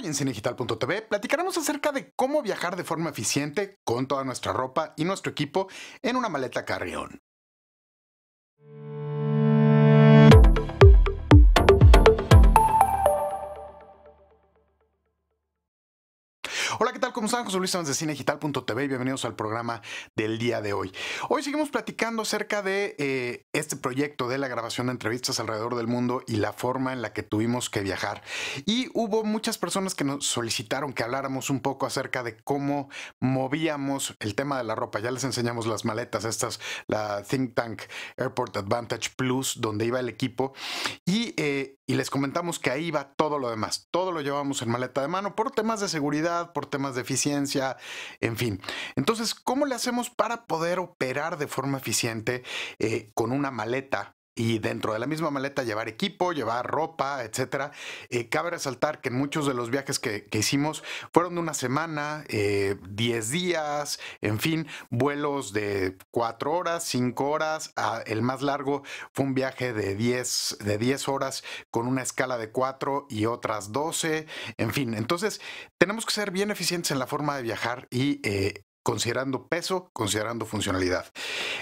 Hoy en cinegital.tv platicaremos acerca de cómo viajar de forma eficiente con toda nuestra ropa y nuestro equipo en una maleta carrión. Hola, ¿qué tal? ¿Cómo están? José Luis Sánchez de CineGital.tv y bienvenidos al programa del día de hoy. Hoy seguimos platicando acerca de eh, este proyecto de la grabación de entrevistas alrededor del mundo y la forma en la que tuvimos que viajar. Y hubo muchas personas que nos solicitaron que habláramos un poco acerca de cómo movíamos el tema de la ropa. Ya les enseñamos las maletas, estas, la Think Tank Airport Advantage Plus, donde iba el equipo. Y eh, y les comentamos que ahí va todo lo demás. Todo lo llevamos en maleta de mano por temas de seguridad, por temas de eficiencia, en fin. Entonces, ¿cómo le hacemos para poder operar de forma eficiente eh, con una maleta y dentro de la misma maleta llevar equipo, llevar ropa, etc. Eh, cabe resaltar que muchos de los viajes que, hicimos fueron de una semana, 10 eh, días, en fin, vuelos de 4 horas, 5 horas. el más largo fue un viaje de 10 de horas con una escala de 4 y otras 12, en fin. Entonces, tenemos que ser bien eficientes en la forma de viajar y eh, considerando peso, considerando funcionalidad.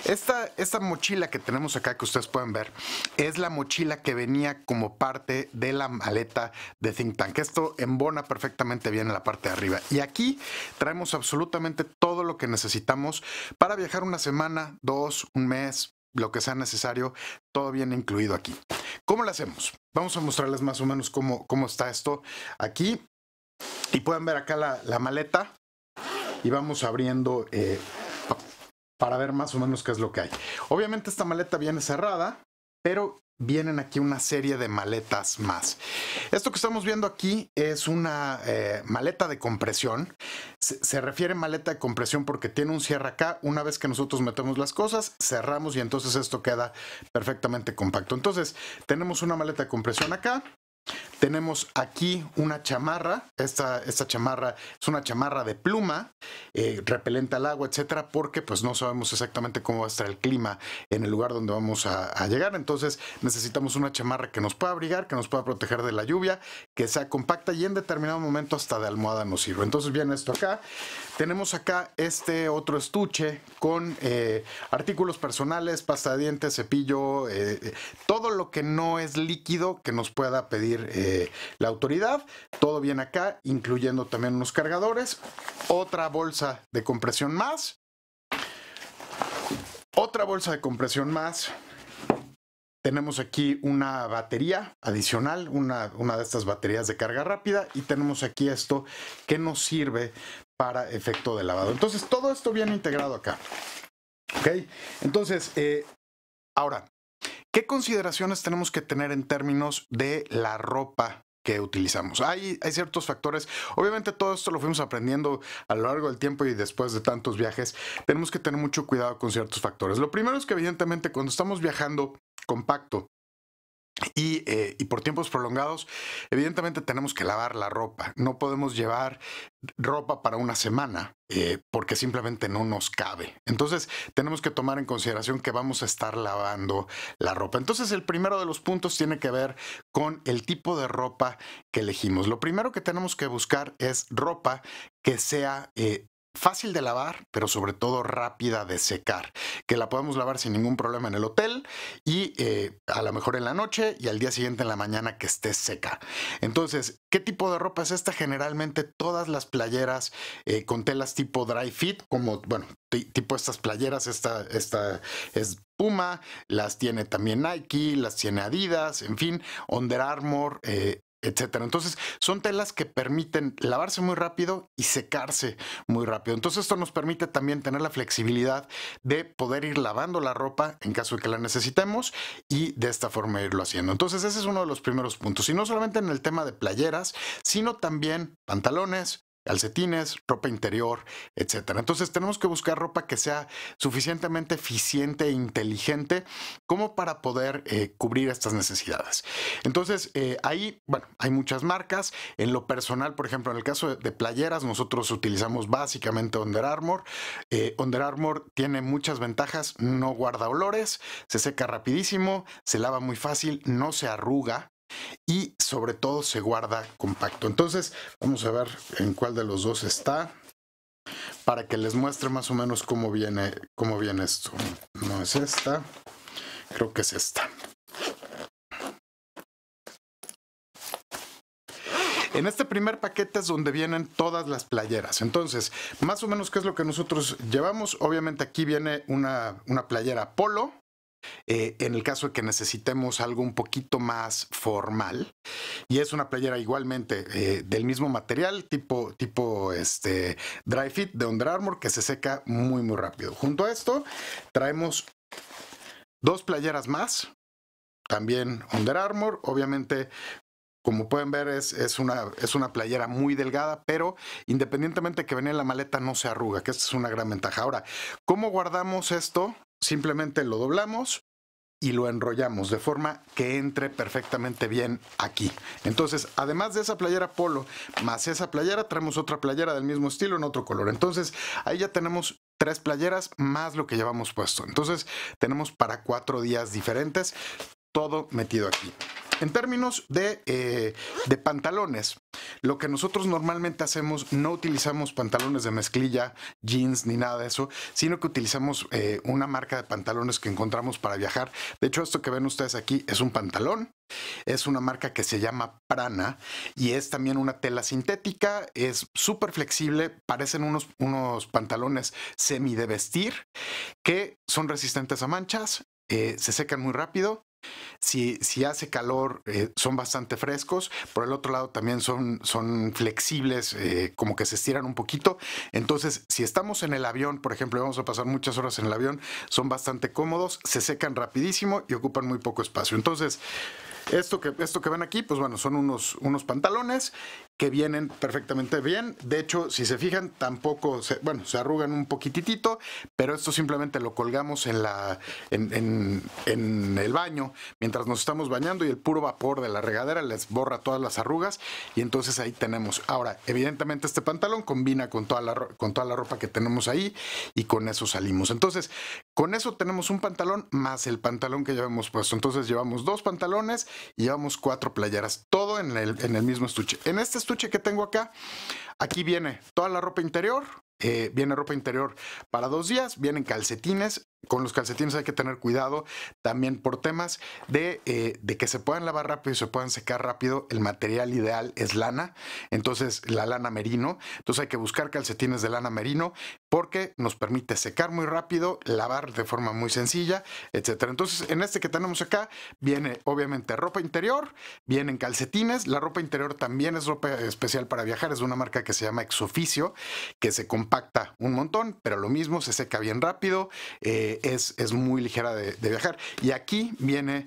Esta, esta mochila que tenemos acá que ustedes pueden ver es la mochila que venía como parte de la maleta de Think Tank. Esto embona perfectamente bien en la parte de arriba. Y aquí traemos absolutamente todo lo que necesitamos para viajar una semana, dos, un mes, lo que sea necesario, todo viene incluido aquí. ¿Cómo lo hacemos? Vamos a mostrarles más o menos cómo, cómo está esto aquí. Y pueden ver acá la, la maleta, y vamos abriendo eh, para ver más o menos qué es lo que hay. Obviamente esta maleta viene cerrada, pero vienen aquí una serie de maletas más. Esto que estamos viendo aquí es una eh, maleta de compresión. Se, se, refiere a maleta de compresión porque tiene un cierre acá. Una vez que nosotros metemos las cosas, cerramos y entonces esto queda perfectamente compacto. Entonces tenemos una maleta de compresión acá. Tenemos aquí una chamarra. Esta, chamarra es una chamarra de pluma, eh, repelente al agua, etcétera, porque pues no sabemos exactamente cómo va a estar el clima en el lugar donde vamos a, a, llegar. Entonces necesitamos una chamarra que nos pueda abrigar, que nos pueda proteger de la lluvia, que sea compacta y en determinado momento hasta de almohada nos sirve. Entonces viene esto acá. Tenemos acá este otro estuche con eh, artículos personales, pasta de dientes, cepillo, eh, eh, todo lo que no es líquido que nos pueda pedir la autoridad. Todo bien acá, incluyendo también unos cargadores. Otra bolsa de compresión más. Otra bolsa de compresión más. Tenemos aquí una batería adicional, una, una, de estas baterías de carga rápida y tenemos aquí esto que nos sirve para efecto de lavado. Entonces, todo esto viene integrado acá. ¿Ok? Entonces, eh, ahora, ¿qué consideraciones tenemos que tener en términos de la ropa que utilizamos. Hay, hay, ciertos factores, obviamente todo esto lo fuimos aprendiendo a lo largo del tiempo y después de tantos viajes, tenemos que tener mucho cuidado con ciertos factores. Lo primero es que evidentemente cuando estamos viajando compacto, eh, y, por tiempos prolongados, evidentemente tenemos que lavar la ropa. No podemos llevar ropa para una semana eh, porque simplemente no nos cabe. Entonces tenemos que tomar en consideración que vamos a estar lavando la ropa. Entonces el primero de los puntos tiene que ver con el tipo de ropa que elegimos. Lo primero que tenemos que buscar es ropa que sea eh, fácil de lavar, pero sobre todo rápida de secar, que la podemos lavar sin ningún problema en el hotel y eh, a lo mejor en la noche y al día siguiente en la mañana que esté seca. Entonces, ¿qué tipo de ropa es esta? Generalmente todas las playeras eh, con telas tipo dry fit, como, bueno, tipo estas playeras, esta, esta es Puma, las tiene también Nike, las tiene Adidas, en fin, Under Armour, eh, etcétera. Entonces, son telas que permiten lavarse muy rápido y secarse muy rápido. Entonces, esto nos permite también tener la flexibilidad de poder ir lavando la ropa en caso de que la necesitemos y de esta forma irlo haciendo. Entonces, ese es uno de los primeros puntos. Y no solamente en el tema de playeras, sino también pantalones, calcetines, ropa interior, etc. Entonces tenemos que buscar ropa que sea suficientemente eficiente e inteligente como para poder eh, cubrir estas necesidades. Entonces eh, ahí, bueno, hay muchas marcas. En lo personal, por ejemplo, en el caso de, playeras, nosotros utilizamos básicamente Under Armour. Eh, Under Armour tiene muchas ventajas, no guarda olores, se seca rapidísimo, se lava muy fácil, no se arruga, y sobre todo se guarda compacto. Entonces, vamos a ver en cuál de los dos está para que les muestre más o menos cómo viene, cómo viene esto. No es esta, creo que es esta. En este primer paquete es donde vienen todas las playeras. Entonces, más o menos qué es lo que nosotros llevamos. Obviamente aquí viene una, una playera polo, eh, en el caso de que necesitemos algo un poquito más formal. Y es una playera igualmente eh, del mismo material, tipo, tipo este, dry fit de Under Armour, que se seca muy, muy rápido. Junto a esto, traemos dos playeras más. También Under Armour, obviamente como pueden ver, es, es, una, es, una, playera muy delgada, pero independientemente que venía en la maleta, no se arruga, que esta es una gran ventaja. Ahora, ¿cómo guardamos esto Simplemente lo doblamos y lo enrollamos de forma que entre perfectamente bien aquí. Entonces, además de esa playera polo más esa playera, traemos otra playera del mismo estilo en otro color. Entonces, ahí ya tenemos tres playeras más lo que llevamos puesto. Entonces, tenemos para cuatro días diferentes todo metido aquí. En términos eh, de, pantalones, lo que nosotros normalmente hacemos, no utilizamos pantalones de mezclilla, jeans ni nada de eso, sino que utilizamos eh, una marca de pantalones que encontramos para viajar. De hecho, esto que ven ustedes aquí es un pantalón, es una marca que se llama Prana y es también una tela sintética, es súper flexible, parecen unos, unos pantalones semi de vestir que son resistentes a manchas, eh, se secan muy rápido si, si hace calor, eh, son bastante frescos. Por el otro lado, también son, son flexibles, eh, como que se estiran un poquito. Entonces, si estamos en el avión, por ejemplo, vamos a pasar muchas horas en el avión, son bastante cómodos, se secan rapidísimo y ocupan muy poco espacio. Entonces, esto que, esto que ven aquí, pues bueno, son unos, unos pantalones que vienen perfectamente bien. De hecho, si se fijan, tampoco, se, bueno, se arrugan un poquitito pero esto simplemente lo colgamos en, la, en, el baño mientras nos estamos bañando y el puro vapor de la regadera les borra todas las arrugas y entonces ahí tenemos. Ahora, evidentemente este pantalón combina con toda la, con toda la ropa que tenemos ahí y con eso salimos. Entonces, con eso tenemos un pantalón más el pantalón que ya hemos puesto. Entonces llevamos dos pantalones y llevamos cuatro playeras. Todo en el, en el mismo estuche. En este estuche que tengo acá, aquí viene toda la ropa interior. Eh, viene ropa interior para dos días, vienen calcetines. Con los calcetines hay que tener cuidado también por temas de, eh, de que se puedan lavar rápido y se puedan secar rápido. El material ideal es lana, entonces la lana merino. Entonces hay que buscar calcetines de lana merino porque nos permite secar muy rápido, lavar de forma muy sencilla, etc. Entonces, en este que tenemos acá, viene obviamente ropa interior, vienen calcetines, la ropa interior también es ropa especial para viajar, es de una marca que se llama Exoficio, que se compacta un montón, pero lo mismo, se seca bien rápido, eh, es, es, muy ligera de viajar. Y aquí viene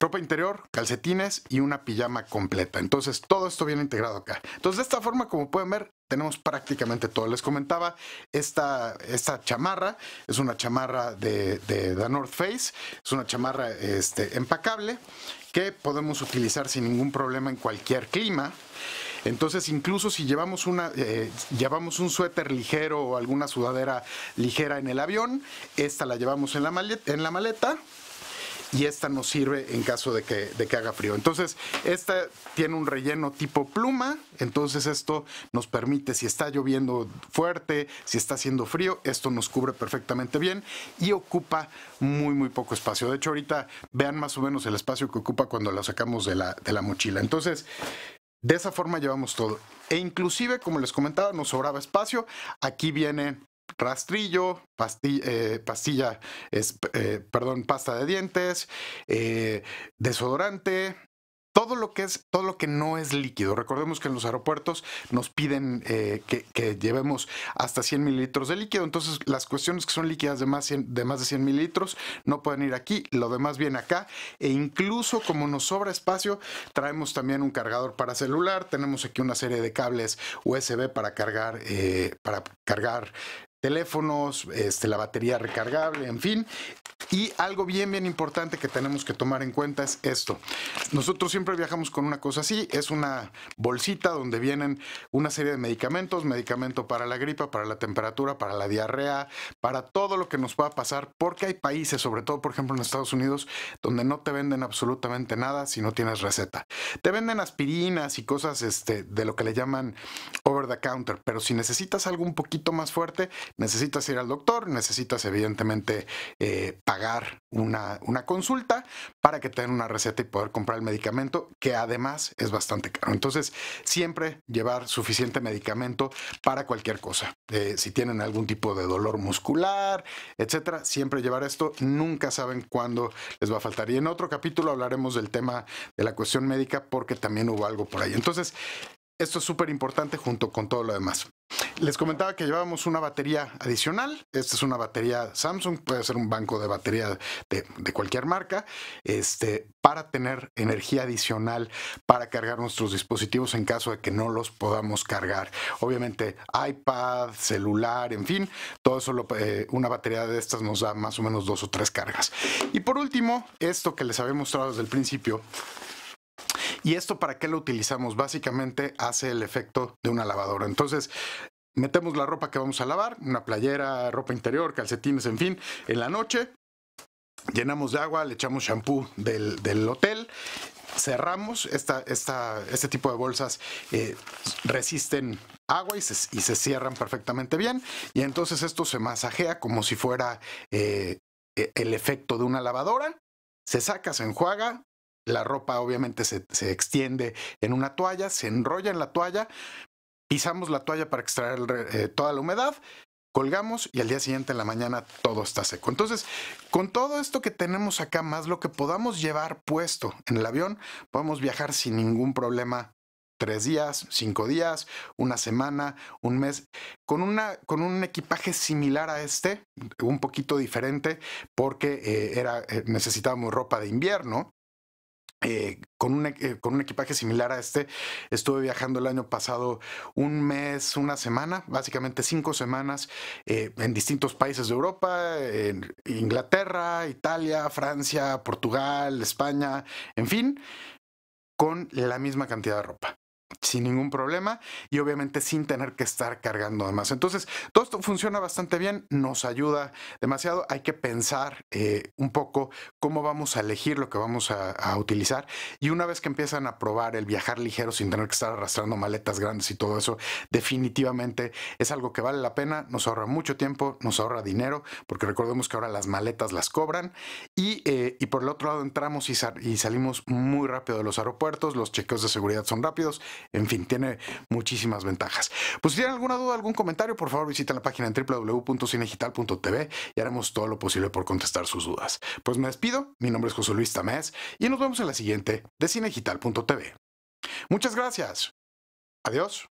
ropa interior, calcetines y una pijama completa. Entonces todo esto viene integrado acá. Entonces de esta forma, como pueden ver, tenemos prácticamente todo. Les comentaba, esta, esta chamarra es una chamarra de, de The North Face, es una chamarra este, empacable que podemos utilizar sin ningún problema en cualquier clima. Entonces, incluso si llevamos, una, eh, llevamos un suéter ligero o alguna sudadera ligera en el avión, esta la llevamos en la maleta, en la maleta y esta nos sirve en caso de que, de haga frío. Entonces, esta tiene un relleno tipo pluma, entonces esto nos permite, si está lloviendo fuerte, si está haciendo frío, esto nos cubre perfectamente bien y ocupa muy, muy poco espacio. De hecho, ahorita vean más o menos el espacio que ocupa cuando la sacamos de la, de la mochila. Entonces, de esa forma llevamos todo. E inclusive, como les comentaba, nos sobraba espacio. Aquí viene rastrillo, eh, pastilla, es, eh, perdón, pasta de dientes, eh, desodorante, todo lo que es, todo lo que no es líquido. Recordemos que en los aeropuertos nos piden que, llevemos hasta 100 mililitros de líquido. Entonces, las cuestiones que son líquidas de más, de más de 100 mililitros no pueden ir aquí, lo demás viene acá. E incluso como nos sobra espacio, traemos también un cargador para celular. Tenemos aquí una serie de cables USB para cargar, para cargar teléfonos, este, la batería recargable, en fin. Y algo bien, bien importante que tenemos que tomar en cuenta es esto. Nosotros siempre viajamos con una cosa así, es una bolsita donde vienen una serie de medicamentos, medicamento para la gripa, para la temperatura, para la diarrea, para todo lo que nos pueda pasar, porque hay países, sobre todo por ejemplo en Estados Unidos, donde no te venden absolutamente nada si no tienes receta. Te venden aspirinas y cosas este, de lo que le llaman over the counter, pero si necesitas algo un poquito más fuerte, necesitas ir al doctor, necesitas evidentemente eh, pagar una, una consulta para que tengan una receta y poder comprar el medicamento, que además es bastante caro. Entonces, siempre llevar suficiente medicamento para cualquier cosa. Eh, si tienen algún tipo de dolor muscular, etcétera, siempre llevar esto. Nunca saben cuándo les va a faltar. Y en otro capítulo hablaremos del tema de la cuestión médica porque también hubo algo por ahí. Entonces, esto es súper importante junto con todo lo demás. Les comentaba que llevábamos una batería adicional. Esta es una batería Samsung, puede ser un banco de batería de, cualquier marca, este, para tener energía adicional para cargar nuestros dispositivos en caso de que no los podamos cargar. Obviamente iPad, celular, en fin, todo eso, eh, una batería de estas nos da más o menos dos o tres cargas. Y por último, esto que les había mostrado desde el principio, ¿Y esto para qué lo utilizamos? Básicamente hace el efecto de una lavadora. Entonces, metemos la ropa que vamos a lavar, una playera, ropa interior, calcetines, en fin, en la noche. Llenamos de agua, le echamos shampoo del, hotel, cerramos. este tipo de bolsas eh, resisten agua y se, cierran perfectamente bien. Y entonces esto se masajea como si fuera eh, e, el efecto de una lavadora. Se saca, se enjuaga, la ropa obviamente se, extiende en una toalla, se enrolla en la toalla, pisamos la toalla para extraer eh, toda la humedad, colgamos y al día siguiente en la mañana todo está seco. Entonces, con todo esto que tenemos acá, más lo que podamos llevar puesto en el avión, podemos viajar sin ningún problema tres días, cinco días, una semana, un mes, con, una, con un equipaje similar a este, un poquito diferente, porque eh, era, eh, necesitábamos ropa de invierno, eh, con, un, con, un, equipaje similar a este, estuve viajando el año pasado un mes, una semana, básicamente cinco semanas eh, en distintos países de Europa, en Inglaterra, Italia, Francia, Portugal, España, en fin, con la misma cantidad de ropa sin ningún problema y obviamente sin tener que estar cargando demás. Entonces, todo esto funciona bastante bien, nos ayuda demasiado. Hay que pensar eh, un poco cómo vamos a elegir lo que vamos a, utilizar y una vez que empiezan a probar el viajar ligero sin tener que estar arrastrando maletas grandes y todo eso, definitivamente es algo que vale la pena, nos ahorra mucho tiempo, nos ahorra dinero, porque recordemos que ahora las maletas las cobran y, eh, por el otro lado entramos y salimos muy rápido de los aeropuertos, los chequeos de seguridad son rápidos en fin, tiene muchísimas ventajas. Pues si tienen alguna duda, algún comentario, por favor visita la página en www.cinegital.tv y haremos todo lo posible por contestar sus dudas. Pues me despido, mi nombre es José Luis Tamés y nos vemos en la siguiente de cinegital.tv. Muchas gracias. Adiós.